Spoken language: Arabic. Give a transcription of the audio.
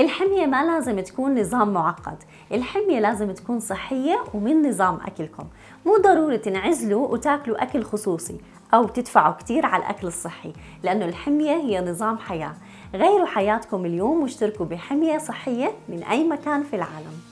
الحمية ما لازم تكون نظام معقد الحمية لازم تكون صحية ومن نظام أكلكم مو ضروري تنعزلوا وتاكلوا أكل خصوصي أو تدفعوا كتير على الأكل الصحي لأنه الحمية هي نظام حياة غيروا حياتكم اليوم واشتركوا بحمية صحية من أي مكان في العالم